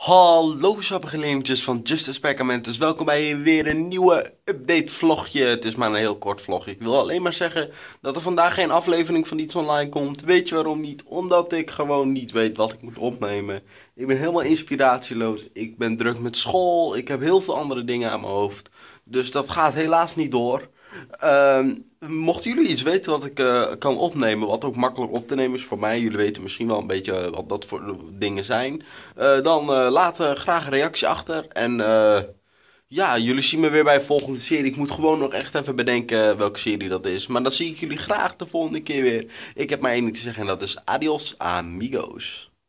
Hallo sappergeleemtjes van Justice Perkamentus. Welkom bij weer een nieuwe update vlogje. Het is maar een heel kort vlogje. Ik wil alleen maar zeggen dat er vandaag geen aflevering van iets online komt. Weet je waarom niet? Omdat ik gewoon niet weet wat ik moet opnemen. Ik ben helemaal inspiratieloos. Ik ben druk met school. Ik heb heel veel andere dingen aan mijn hoofd. Dus dat gaat helaas niet door. Uh, mochten jullie iets weten wat ik eh, kan opnemen, wat ook makkelijk op te nemen is voor mij, jullie weten misschien wel een beetje eh, wat dat voor dingen zijn, eh, dan laat graag een reactie achter. En ja, jullie zien me weer bij de volgende serie. Ik moet gewoon nog echt even bedenken welke serie dat is. Maar dan zie ik jullie graag de volgende keer weer. Ik heb maar één ding te zeggen en dat is adios amigos.